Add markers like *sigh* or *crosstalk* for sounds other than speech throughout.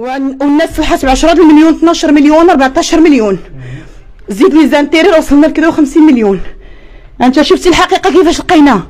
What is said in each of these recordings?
والناس حسب عشرات المليون 12 مليون 14 مليون زيد ميزان تيرير وصلنا لكذا 50 مليون انت شفتي الحقيقه كيفاش لقيناها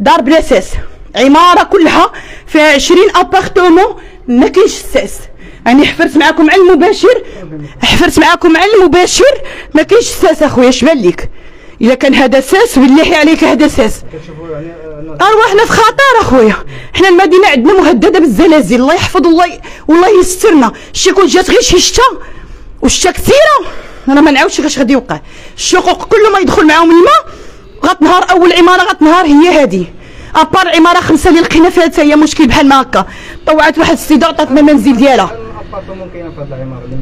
دار بلا ساس عماره كلها فيها 20 ابارتومون ما كاينش انا يعني حفرت معاكم على المباشر حفرت معاكم على المباشر ما كاينش الساس اخويا اش بان لك الا كان هذا ساس بالله عليك هذا ساس كتشوفوا يعني ارواحنا في خطر اخويا حنا المدينه عندنا مهدده بالزلازل الله يحفظ الله ي... والله يسترنا شي كون جات غير شي شتا والشتا كثيره انا ما نعاودش اش غادي يوقع الشقوق كل ما يدخل معاهم الماء غتنهار اول عماره غتنهار هي هادي ابار عماره خمسه اللي لقينا فيها حتى هي مشكل بحال ما هكا طوعت واحد السيده عطاتنا المنزل ديالها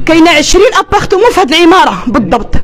كاينه 20 ابارتومون في هذه العماره بالضبط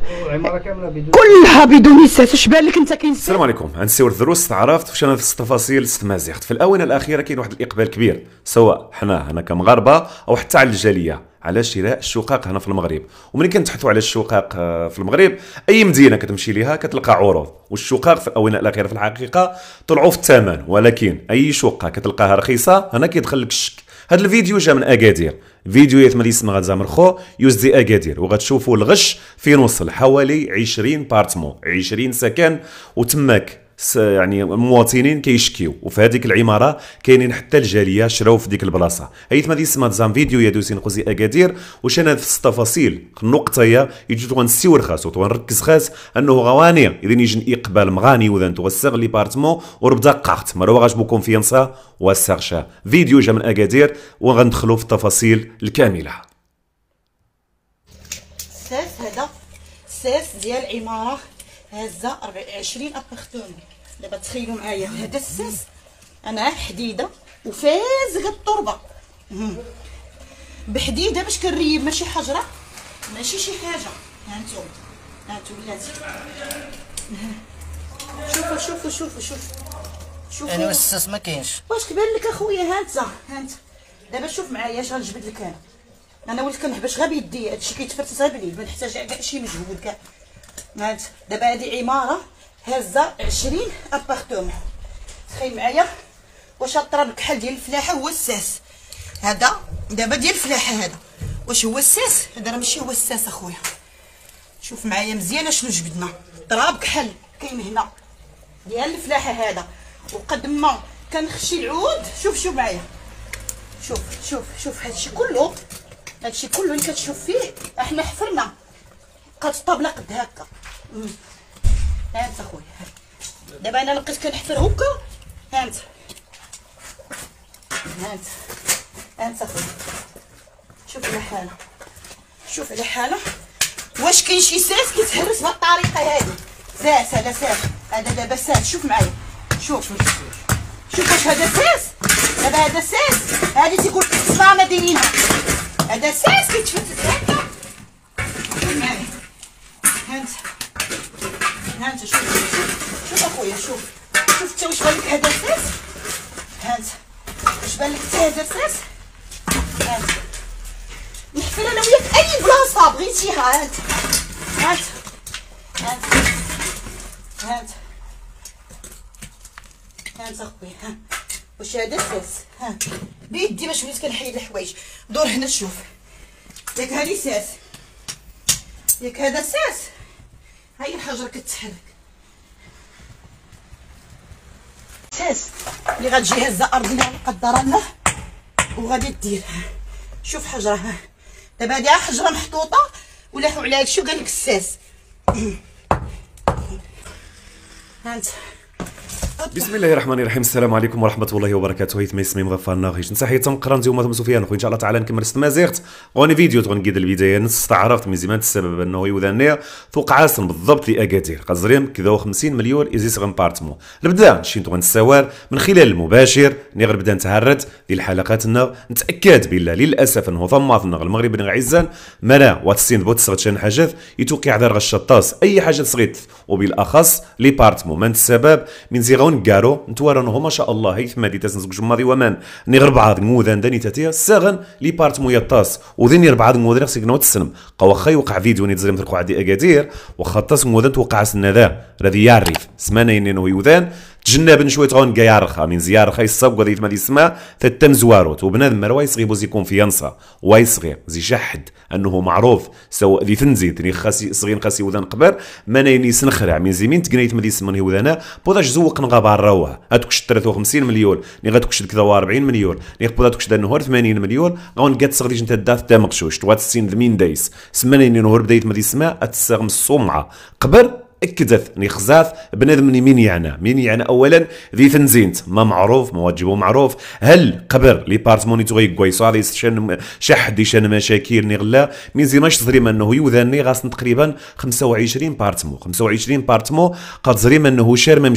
كلها بدون ساس اش بالك انت كاين السلام عليكم غنسير الدروس تعرفت واش انا في التفاصيل ستمازيغت في الاونه الاخيره كاين واحد الاقبال كبير سواء حنا هنا كمغاربه او حتى على الجاليه على شراء الشقق هنا في المغرب وملي كنتحثوا على الشقق آه، في المغرب اي مدينه كتمشي ليها كتلقى عروض والشقق في الاونه الاخيره في الحقيقه طلعوا في الثمن ولكن اي شقه كتلقاها رخيصه هنا كيدخل لك الشك هذا الفيديو جا من اكادير فيديو يتم اللي الاسم غتزامرخو يوزدي اكادير وغتشوفوا الغش فين وصل حوالي 20 بارتمون 20 سكن وتماك يعني المواطنين كيشكيو وفي هذيك العماره كاينين حتى الجاليه شراو في ديك البلاصه ايت ما ديسما زام فيديو يا دوسين قوسي اكادير واش انا في التفاصيل النقطه هي تو غنسيور خاص نركز خاص انه غواني اذا يجي اقبال مغاني وذا توسغ لي بارتمون وربدا قارت ما راه بو كونفيونسا وسارشا فيديو جا من اكادير وغندخلو في التفاصيل الكامله الساس هذا الساس ديال عماره هزه 20 اب دابا تخيلوا معايا هذا الساس انا حديده وفازقه التربه بحديده باش كنريب ماشي حجره ماشي شي حاجه هانتوما هانتو بلاتي شوفوا شوفوا شوفوا شوفوا شوفوا انا الساس ما كاينش واش كبان لك اخويا هانت هانت دابا شوف معايا اش غنجبد لك انا انا ولد كنحبش غير بيدي هادشي كيتفرتس غير بلي ما نحتاج كاع شي مجهود كاع هاد دابا هادي عماره هازه عشرين ابارتومون تخيل معايا واش الطراب كحل ديال الفلاحه هو الساس هدا دابا ديال الفلاحه هدا واش هو الساس هدا راه ماشي هو الساس اخويا شوف معايا مزيان أشنو جبدنا طراب كحل كاين هنا ديال الفلاحه هدا وقد ما كنخشي العود شوف شوف معايا شوف شوف شوف هادشي كلو هادشي كلو اللي كتشوف فيه احنا حفرنا بقات الطابله قد هكا ها انت اخويا دابا انا لقيت كنحفر هكا ها هانت هانت انت اخويا شوف على حاله شوف على حاله واش كاين شي ساس كيتهرس بهاد الطريقه هادي ساس هذا ساس هذا دابا ساس شوف معايا شوف شوف واش هذا ساس دابا هذا ساس هادي تيقول لك الصلاه ما دايرينها هذا ساس كيتفتت شوف اخويا شوف شوف انت واش بالك هذا رصاص هانت واش بالك انت هذا رصاص هانت نحفل انا وياك اي بلاصه بغيتيها هانت هانت هانت هانت هانت اخويا ها واش هذا رصاص ها بيدي باش وليت كنحيد الحوايج دور هنا شوف ياك هادي ساس ياك هذا ساس هاي الحجر كتحرك التاج اللي غتجي هزه ارضيه مقدره الله وغادي ديرها شوف حجره دابا هادي حجره محطوطه ولاحوا عليها هادشي وقال لك الساس *clears throat* ها انت بسم الله الرحمن الرحيم السلام عليكم ورحمه الله وبركاته هيت ما اسمي مغفر ناغيش نسى تنقرا نزيوم سفيان خويا ان شاء الله تعالى نكمل استمازيغت غوني فيديو تغون كيد البدايه نستعرفت من زمان السبب انه يوذانيا فوق عاصم بالضبط اكادير قزرين كذا 50 مليون ازيس غنبارتمون نبدا نشي تغن السوار من خلال المباشر نغر بدا نتهرد ديال حلقاتنا نتاكد بالله للاسف انه ثم ثماث المغرب نغ عزان منا واتسين بوت شان حاجات يتوقع دار غشطاس اي حاجه صغيت وبالاخص لي بارتمون من السبب من زيغون اون كارو نتوارن هما شاء الله هيث دي تاسنس جماضي ومان ني غربعاد نوذان داني تاتيا ساغن لي بارت مويا طاس يطاس وذيني ربعاد نوذان خصك نوت السلم قوا يوقع فيديو ني تزريم تركو عادي اكادير طاس نوذان توقع سنا ذا راذي يعرف سمانين نويوذان بن شويه غون قيارخة من يعني زيارخا يصاب قضيه ما اسمها تتم زواروت وبنادم مروا يصغي بوزي كونفيانسا صغير زي شحد انه معروف سو ذي ثنزي تني يعني خاسي صغير خاسي وذان قبر ما نيني سنخرع من زيمين تقنيت مدي سمن وذانا بوضاش زوق نغا باروه هاتكش 53 مليون ني غاتكش كذا 40 مليون ني غبوداتكش نهور 80 مليون غون قد صغدي انت دات تامقشوش توات 60 دمين دايس سمانين نهور بدايت مدي اسمها اتسغم الصمعة قبر اكدت اني خزاف بنادم مين يعنى مين يعنى اولا ذي تنزينت ما معروف واجبه معروف هل قبر لي بارتموني كوي كويصاري شن شحدي شن مشاكير نغلا مين زي ماش تزريم انه يوذاني غاسن تقريبا 25 بارتمو 25 بارتمو قد زريم انه شار ما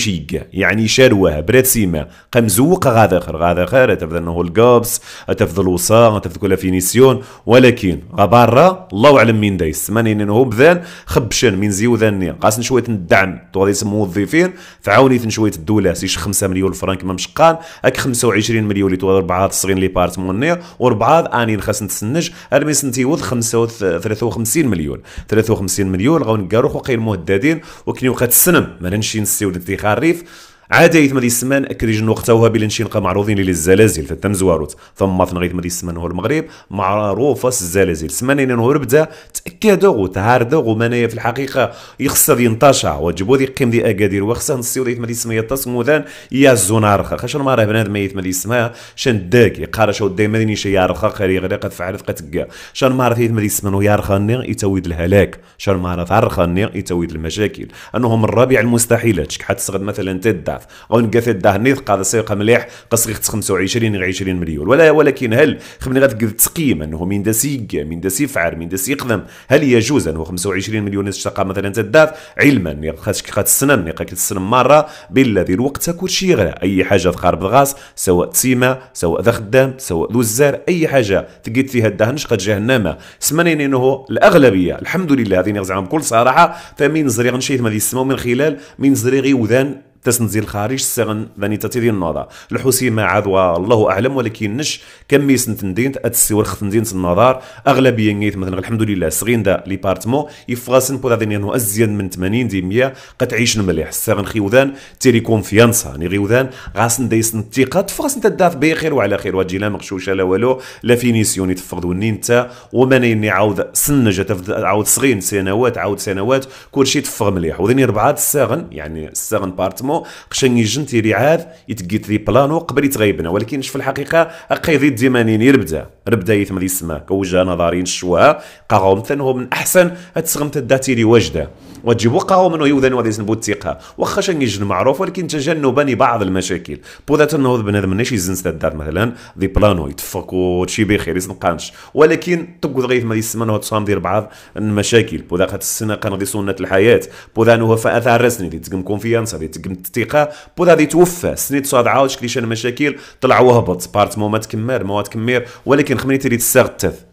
يعني شاروه برات سيما قام زوق غادا خير غادا خير انه القابس تفضل وصا تفضل كلها فينيسيون ولكن غبارة الله اعلم مين دايس ماني انه بذان خبشن مين زيوذاني غاسن شويه الدعم توظيف الموظفين في عاونيه شويه الدوله يش 5 مليون فرانك ما مشقان هاك 25 مليون اللي توضر بعض صغير لي بارتمون نير وربعض اني خاص نتسنج ارمي سنتي وض 53 مليون 53 مليون غاو نكاروخ وقيل مهددين وكني وقت السنم ما نمشي نستيو خريف عاد يتم دي السمان اكريج وقتها وهابيل نشينقا معروضين للزلازل تتم زواروت ثم ثنغي يتم دي السمان هو المغرب معروفه الزلازل سمانين نهور بدا تاكدوا وتهاردوا ومنايا في الحقيقه يخص دي نطاشا وجبوا دي قيم دي اكادير وخص نسيو دي السمان دي سميه يا زونارخا خاش ما راه بنادم يتم دي سما شان داك يقرا شو دايما نيشي شي يارخا خير غير قد فعلت قتكا شان ما راه يتم دي سمان ويارخا نيغ يتويد الهلاك شان ما راه تعرخا نيغ يتويد المشاكل انهم الرابع المستحيلات شكحات صغد مثلا تدا البعث او قثت ده نيت قاد سيق مليح قصغي 25 غير 20 مليون ولا ولكن هل خمني غتقد تقييم انه من دسيق من دسي فعر من دسي قدم هل يجوز انه 25 مليون اشتقى مثلا تداث علما خاصك خات السنن يقاك السنن مره بالذي الوقت كلشي غلا اي حاجه تخرب الغاز سواء تسيمه سواء ذا خدام سواء ذو الزار اي حاجه تقيت فيها الدهن شقد جهنم سمنين انه الاغلبيه الحمد لله هذه نغزعهم بكل صراحه فمن زريغ نشيت ما يسمو من خلال من زريغ وذان تسنزي الخارج السغن ذاني تتيدي النوضة الحسي ما عاد الله اعلم ولكن نش كم يسن تندين تأتسي ورخ تندين النظار اغلبيه نيت مثلا الحمد لله صغين دا ليبارتمون يفغاسن بودا ذاني انه ازيان من 80 دي 100 قتعيش مليح السغن خيوذان تيري كونفيانسا ني غيوذان غاسن دايسن الثقه تفغاسن تداث بخير وعلى خير واجي لا مغشوشه لا والو لا فينيسيون يتفقدوني انت ومانيني عاود سنج عاود صغين سنوات عاود سنوات كلشي تفغ مليح وذني ربعات الساغن يعني الساغن بارتمون بريسيزمون قشن يجن تيري عاد يتقي تري بلانو قبل يتغيبنا ولكن في الحقيقه اقيضي ديمانين يربدا ربدا يثم لي السما كوجه نظرين شوها قاغومثن هو من احسن هاد السغمت لي واجده وتجيب قوم يوذن وذي نبوتيقها واخا شنجن معروف ولكن تجنبا بعض المشاكل بوذا النهوض بنادم ماشي زنس الدار مثلا دي بلانو يتفك شي بخير يسنقانش ولكن تقعد غير ما يسمنوا تصام دير بعض المشاكل بوذا خاطر السنه كان غير سنه الحياه بوذا نوها فاثار رسني دي تقم كونفيانس دي تقم الثقه بوذا دي توفى سنيت صاد عاود شكلي شان المشاكل طلع وهبط بارت مو ما تكمر ما كمير ولكن خمني تريد الساغ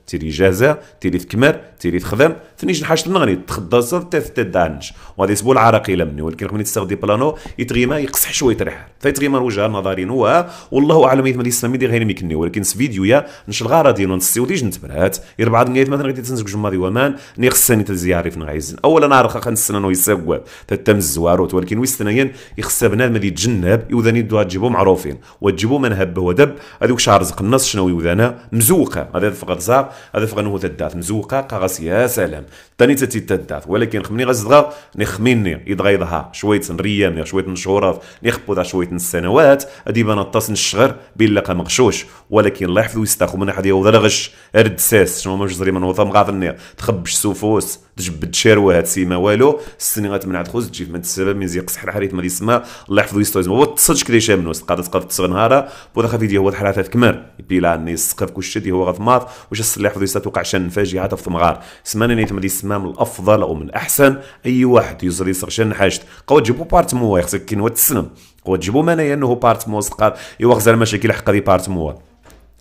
تيري جازا تيري تكمر تيري تخدم ثنيش نحاش تنغني تخدصر تاث تدانش وهذا يسبو العراقي لمني ولكن من تستخدم بلانو يتغيما يقصح شويه تريح فيتغيما وجهه نظري نوا والله اعلم ما يسمي دي غير ميكني ولكن في فيديو يا نش الغرض ينون السيوديج نتبرات يربع دنيات مثلا غادي تنزك جمادي ومان ني خصني تزياري في نغايزن اولا نعرف خنسنا نو يسقوا تتم الزواروت ولكن ويستنين يخص بنادم اللي يتجنب يوداني دوها تجيبو معروفين وتجيبو من هب ودب هذوك شعر رزق النص شنو يودانا مزوقه هذا فقط زار هذا فغنوض الدات مزوقه قاغس يا سلام ثاني تتي الدات ولكن خمني غزدغا نخميني يضغيضها شويه نريام شويه نشورف نخبوذا شويه السنوات هادي بان الطاس نشغر بلا مغشوش ولكن الله يحفظو يستاخو من حد يوضا لغش رد ساس شنو ما جزري من وطا مغاضني تخبش سوفوس تجبد شاروه هاد سيما والو السنين غتمنع تخوز تجي من السبب من زي قصح حريت ما يسمى الله يحفظو يستاخو هو تصدش كدي شامنو سقاط تقاد تصغ نهارا بودا خافي هو الحراثات كمر بلا ني السقف كلشي هو غثماط واش السلاح الله يحفظه توقع شن فاجعة في ثمغار سمانا نيت مدي سمام الأفضل أو من الأحسن أي واحد يزري يسر شن حاجت قوا تجيبو بارت موا خصك كي نوا تسلم قوا تجيبو مانايا أنه بارت موا يوا غزال مشاكل حق دي بارت مو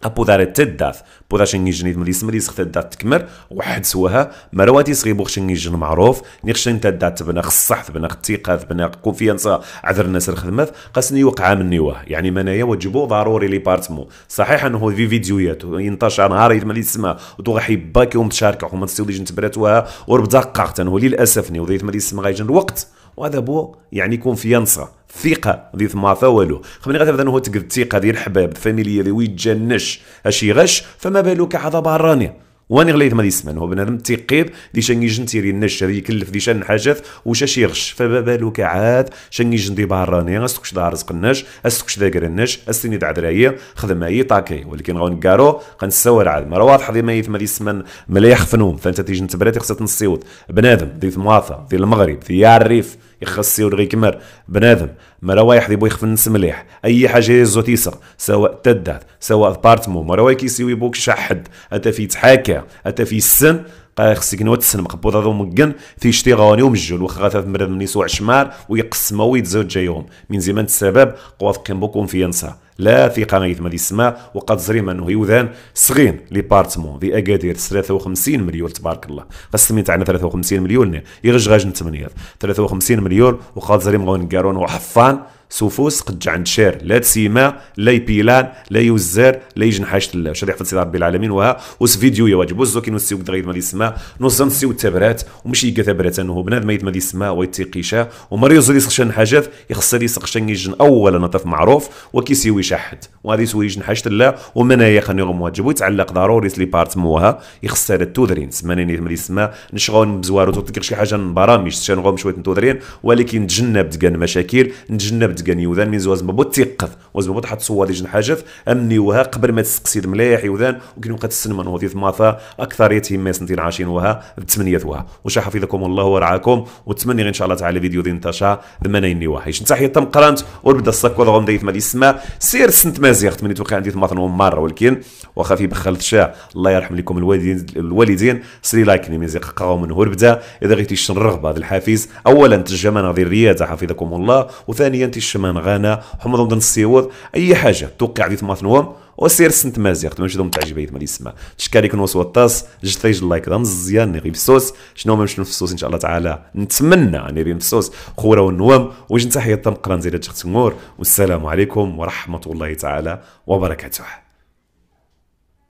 أبودار تداث بوداش مليس مليس سمريس دات تكمر وحد سواها مرواتي صغي بوخش نجن معروف نيخشن تداث تبنا خصح تبنا الثقة تبنا كونفيانسا عذر الناس الخدمات قاسني وقع مني واه يعني منايا وجبو ضروري لي بارتمو صحيح انه في فيديوهات ينتشر نهار ملي ودو وتغحي باكي ومتشاركه وما تستوليش نتبرات وها وربدا قاقتا وللاسف ني وضيت ملي تسمع غايجن الوقت وهذا بو يعني كونفيانسا الثقه ذي ثما والو غير غادي انه تقد الثقه ديال الحباب الفاميليه اللي ويتجنش اش يغش فما بالك هذا براني واني غليت ما ديسمان هو بنادم تيقيد دي شان يجن تيري النش هذه يكلف دي شان حاجات وش اش يغش فما بالك عاد شان يجن دي براني استكش دا رزق النش استكش داكر النش اسيني دع درايه خدم اي طاكي ولكن كارو غنسور عاد مرة واضحة ديما يثما ما ديسمان مليح فنوم فانت تيجن تبراتي خصك تنصيوت بنادم دي ثماثه دي المغرب دي الريف يخص يولي كمر بنادم مرا واحد يبغي يخفنس مليح اي حاجه يزو تيسر سواء تدات سواء بارتمو مرا واحد كيسيوي بوك شحد اتا في تحاكى اتا في السن خصك نوات السن مقبوض هذو مكن في شتي غوني ومجل وخا غاثا مرد من يسوع شمار ويقسمو ويتزوج جايهم من زمان السبب قوا كان بوكم في ينصا لا لاثقه غيث ما يسمع وقد زريم انه يوذان صغين لي بارتمون في اكادير 53 مليون تبارك الله قسمين تاعنا 53 مليون يغش غاج 8 53 مليون وقد زريم غون كارون وحفان سوفوس قد عند شير لا تسيما لا يبيلان لا يوزر لا حاشت الله شريح فتسي ربي العالمين وها وس فيديو يواجب واجب وزو كي نسيو قد غير ما يسمى نوصل نسيو التبرات ومشي يلقى تبرات انه بنادم ما يسمى ويتيقيشا ومريوزو يزول يسقشن حاجات يخص يسقشن يجن اولا نطف معروف وكي وكيسيو يشحد وهذه سوي حاشت الله ومنا يخن يغم واجب ويتعلق ضروري لي بارت موها يخص هذا التودرين سمانين ما يسمى نشغل بزوار وتطلق شي حاجه برامج تشان غوم شويه نتودرين ولكن نتجنب تكان مشاكل نتجنب تقاني وذان من زواز مبوت تيقظ واز مبوت حط صواد جن حاجات امني وها قبل ما تسقسيد مليح يوذان وكي نبقى تسنمن وظيف ماثا اكثريه ما سنتين عاشين وها بتمنية وها وش حفظكم الله ورعاكم ونتمنى ان شاء الله تعالى فيديو انتشا ثمانين ذمنيني وحيش تحيه تم قرانت وربدا الصك وضغم دايت ما يسمى سير سنت مازيغ تمني توقع عندي ثماثن مره ولكن واخا في بخلت شاع الله يرحم لكم الوالدين الوالدين سري لايكني من زيق قاوم من هربدا اذا غيتي الرغبه هذا الحافز اولا تجمعنا ذي الرياضه حفظكم الله وثانيا الشمان غانا حمضهم دن السيوض اي حاجه توقع دي ثماثنوم وسير سنت مازيغ تمامش دوم تعجبي اللي يسمع تشكاريك نوصوا الطاس جتيج لايك دا مزيان نغيب السوس شنو ما مشنو في السوس ان شاء الله تعالى نتمنى ان يعني يبين في السوس خورا والنوام وجن تحيه تنقرا نزيد نور والسلام عليكم ورحمه الله تعالى وبركاته